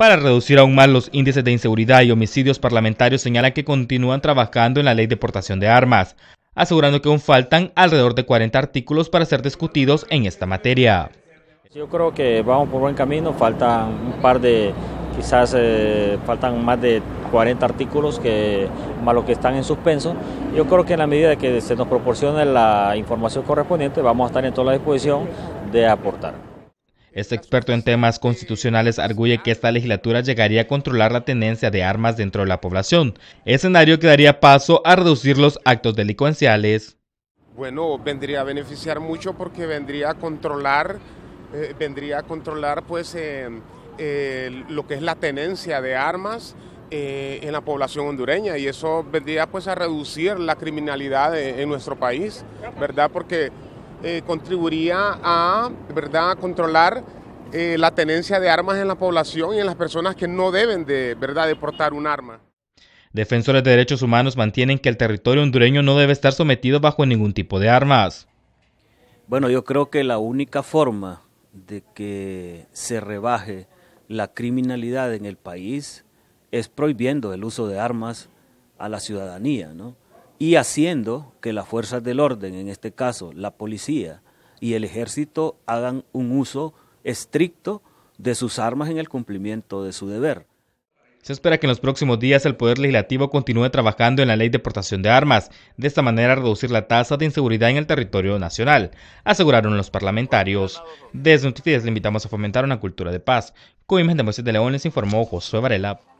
Para reducir aún más los índices de inseguridad y homicidios parlamentarios señalan que continúan trabajando en la ley de portación de armas, asegurando que aún faltan alrededor de 40 artículos para ser discutidos en esta materia. Yo creo que vamos por buen camino, faltan un par de, quizás eh, faltan más de 40 artículos que, más que están en suspenso. Yo creo que en la medida que se nos proporcione la información correspondiente vamos a estar en toda la disposición de aportar. Este experto en temas constitucionales arguye que esta legislatura llegaría a controlar la tenencia de armas dentro de la población, escenario que daría paso a reducir los actos delincuenciales. Bueno, vendría a beneficiar mucho porque vendría a controlar, eh, vendría a controlar pues eh, eh, lo que es la tenencia de armas, en la población hondureña y eso vendría pues a reducir la criminalidad en nuestro país, ¿verdad? Porque eh, contribuiría a ¿verdad? controlar eh, la tenencia de armas en la población y en las personas que no deben de, ¿verdad? de portar un arma. Defensores de derechos humanos mantienen que el territorio hondureño no debe estar sometido bajo ningún tipo de armas. Bueno, yo creo que la única forma de que se rebaje la criminalidad en el país es prohibiendo el uso de armas a la ciudadanía, ¿no? y haciendo que las fuerzas del orden, en este caso la policía y el ejército, hagan un uso estricto de sus armas en el cumplimiento de su deber. Se espera que en los próximos días el Poder Legislativo continúe trabajando en la ley de portación de armas, de esta manera reducir la tasa de inseguridad en el territorio nacional, aseguraron los parlamentarios. Desde Noticias le invitamos a fomentar una cultura de paz. Con de Moisés de León les informó Josué Varela.